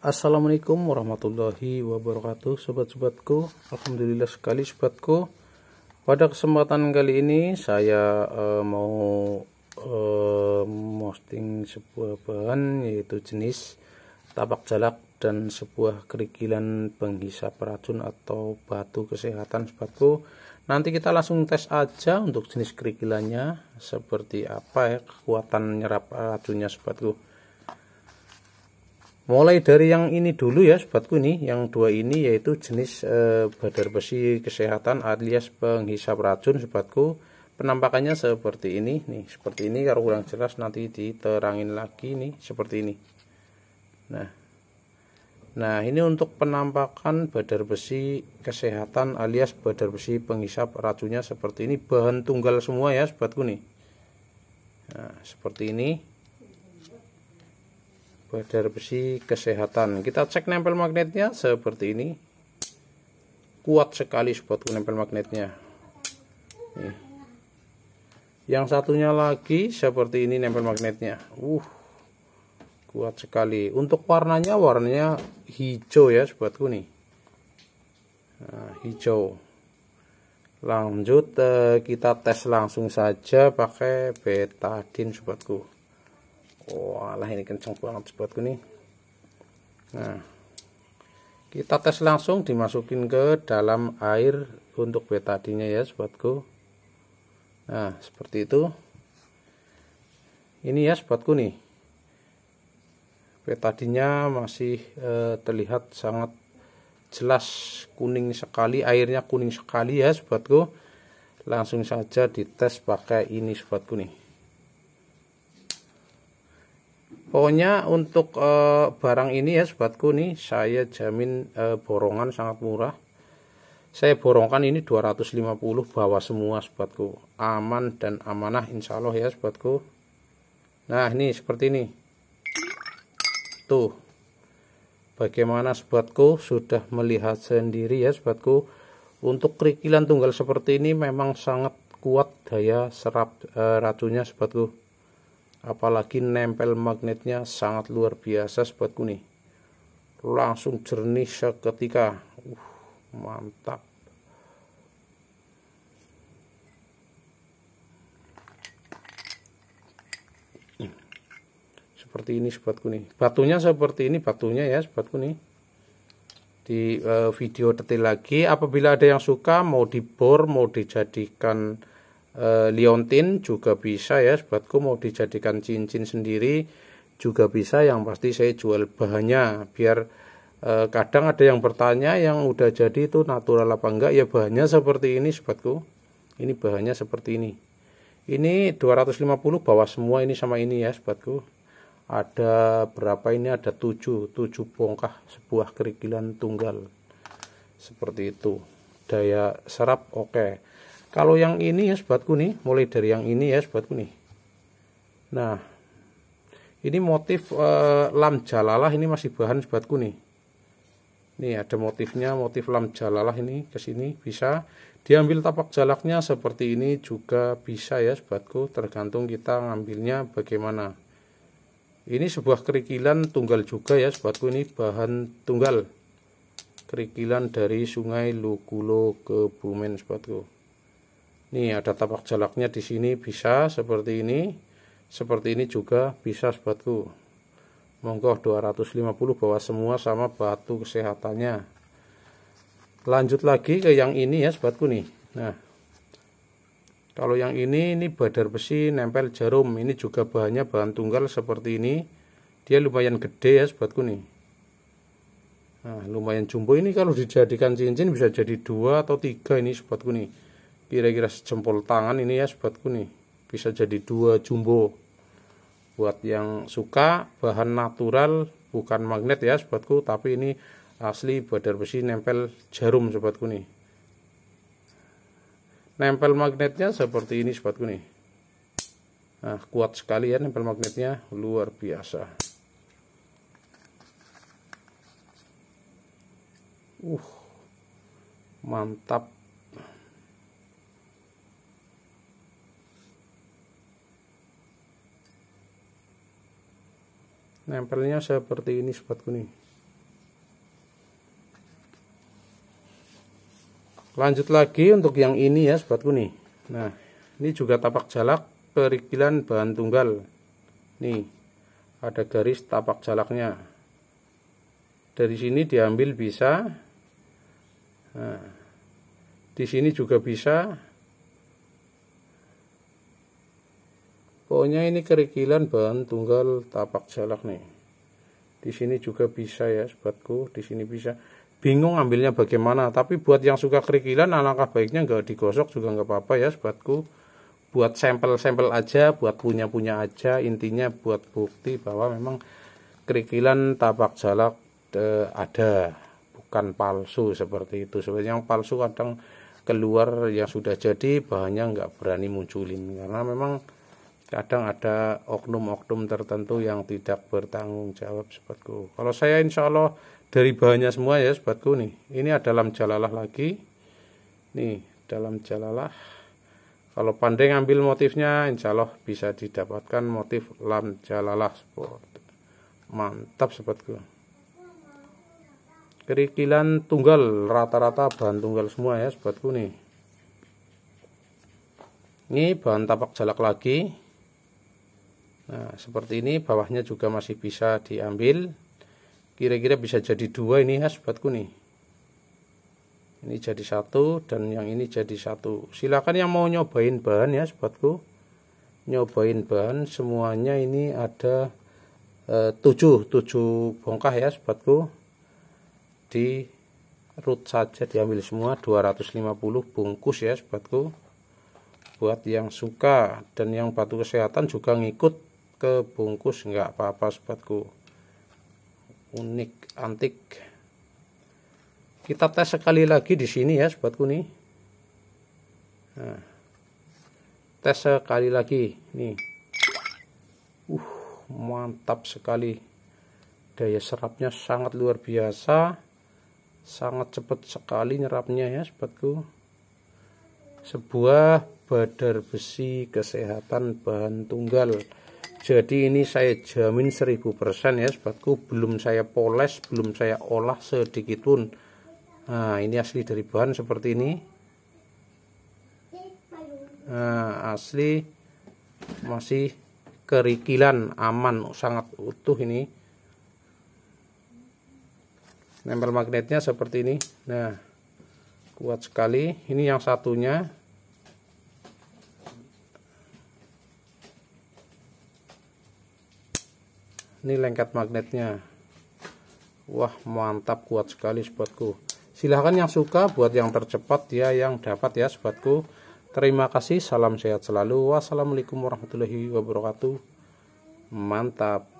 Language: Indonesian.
Assalamualaikum warahmatullahi wabarakatuh sobat-sobatku Alhamdulillah sekali sobatku pada kesempatan kali ini saya uh, mau uh, eh, posting sebuah bahan yaitu jenis tapak jalak dan sebuah kerikilan penghisap racun atau batu kesehatan sobatku nanti kita langsung tes aja untuk jenis kerikilannya seperti apa ya kekuatan nyerap racunnya sobatku mulai dari yang ini dulu ya sobatku ini yang dua ini yaitu jenis e, badar besi kesehatan alias penghisap racun sobatku penampakannya seperti ini nih seperti ini kalau kurang jelas nanti diterangin lagi nih seperti ini nah nah ini untuk penampakan badar besi kesehatan alias badar besi penghisap racunnya seperti ini bahan tunggal semua ya sobatku nih nah, seperti ini badar besi kesehatan kita cek nempel magnetnya seperti ini kuat sekali spot nempel magnetnya Nih. yang satunya lagi seperti ini nempel magnetnya uh kuat sekali untuk warnanya warnanya hijau ya sobatku nih nah, hijau lanjut eh, kita tes langsung saja pakai betadin sobatku walah ini kenceng banget sobatku nih nah kita tes langsung dimasukin ke dalam air untuk betadinya ya sobatku nah seperti itu ini ya sobatku nih betadinya masih eh, terlihat sangat jelas kuning sekali airnya kuning sekali ya sobatku langsung saja dites pakai ini sobatku nih Pokoknya untuk e, barang ini ya sobatku nih saya jamin e, borongan sangat murah. Saya borongkan ini 250 bawah semua sobatku. Aman dan amanah insya Allah ya sobatku. Nah ini seperti ini. Tuh. Bagaimana sobatku sudah melihat sendiri ya sobatku. Untuk kerikilan tunggal seperti ini memang sangat kuat daya serap e, eh, racunnya sobatku apalagi nempel magnetnya sangat luar biasa sobatku nih langsung jernih seketika uh, mantap seperti ini sobatku nih batunya seperti ini batunya ya sobatku nih di uh, video detail lagi apabila ada yang suka mau dibor mau dijadikan e, liontin juga bisa ya sobatku mau dijadikan cincin sendiri juga bisa yang pasti saya jual bahannya biar e, kadang ada yang bertanya yang udah jadi itu natural apa enggak ya bahannya seperti ini sobatku ini bahannya seperti ini ini 250 bawah semua ini sama ini ya sobatku ada berapa ini ada 7 7 bongkah sebuah kerikilan tunggal seperti itu daya serap oke okay kalau yang ini ya sobatku nih mulai dari yang ini ya sobatku nih nah ini motif eh, lam jalalah ini masih bahan sobatku nih Nih ada motifnya motif lam jalalah ini ke sini bisa diambil tapak jalaknya seperti ini juga bisa ya sobatku tergantung kita ngambilnya bagaimana ini sebuah kerikilan tunggal juga ya sobatku ini bahan tunggal kerikilan dari sungai Lukulo ke Bumen sobatku ini ada tapak jalaknya di sini bisa seperti ini. Seperti ini juga bisa sobatku. Monggo 250 bahwa semua sama batu kesehatannya. Lanjut lagi ke yang ini ya sobatku nih. Nah. Kalau yang ini ini badar besi nempel jarum. Ini juga bahannya bahan tunggal seperti ini. Dia lumayan gede ya sobatku nih. Nah, lumayan jumbo ini kalau dijadikan cincin bisa jadi dua atau tiga ini sobatku nih kira-kira sejempol tangan ini ya sobatku nih bisa jadi dua jumbo buat yang suka bahan natural bukan magnet ya sobatku tapi ini asli badar besi nempel jarum sobatku nih nempel magnetnya seperti ini sobatku nih nah kuat sekali ya nempel magnetnya luar biasa uh mantap nempelnya seperti ini sobatku nih lanjut lagi untuk yang ini ya sobatku nih nah ini juga tapak jalak perikilan bahan tunggal nih ada garis tapak jalaknya dari sini diambil bisa nah, di sini juga bisa pokoknya ini kerikilan bahan tunggal tapak jalak nih di sini juga bisa ya sobatku di sini bisa bingung ambilnya bagaimana tapi buat yang suka kerikilan alangkah baiknya nggak digosok juga nggak apa-apa ya sobatku buat sampel-sampel aja buat punya-punya aja intinya buat bukti bahwa memang kerikilan tapak jalak e, eh, ada bukan palsu seperti itu sebenarnya yang palsu kadang keluar yang sudah jadi bahannya nggak berani munculin karena memang kadang ada oknum-oknum tertentu yang tidak bertanggung jawab sobatku kalau saya insya Allah dari bahannya semua ya sobatku nih ini ada dalam jalalah lagi nih dalam jalalah kalau pandai ngambil motifnya insya Allah bisa didapatkan motif lam jalalah sport mantap sobatku kerikilan tunggal rata-rata bahan tunggal semua ya sobatku nih ini bahan tapak jalak lagi Nah, seperti ini bawahnya juga masih bisa diambil. Kira-kira bisa jadi dua ini ya sobatku nih. Ini jadi satu dan yang ini jadi satu. Silakan yang mau nyobain bahan ya sobatku. Nyobain bahan semuanya ini ada e, tujuh tujuh bongkah ya sobatku. Di root saja diambil semua 250 bungkus ya sobatku. Buat yang suka dan yang batu kesehatan juga ngikut kebungkus nggak apa-apa sobatku unik antik kita tes sekali lagi di sini ya sobatku nih nah, tes sekali lagi nih uh mantap sekali daya serapnya sangat luar biasa sangat cepat sekali nyerapnya ya sobatku sebuah badar besi kesehatan bahan tunggal jadi ini saya jamin 1000% ya sobatku belum saya poles belum saya olah sedikit pun nah ini asli dari bahan seperti ini nah, asli masih kerikilan aman sangat utuh ini nempel magnetnya seperti ini nah kuat sekali ini yang satunya ini lengket magnetnya wah mantap kuat sekali sobatku silahkan yang suka buat yang tercepat ya yang dapat ya sobatku terima kasih salam sehat selalu wassalamualaikum warahmatullahi wabarakatuh mantap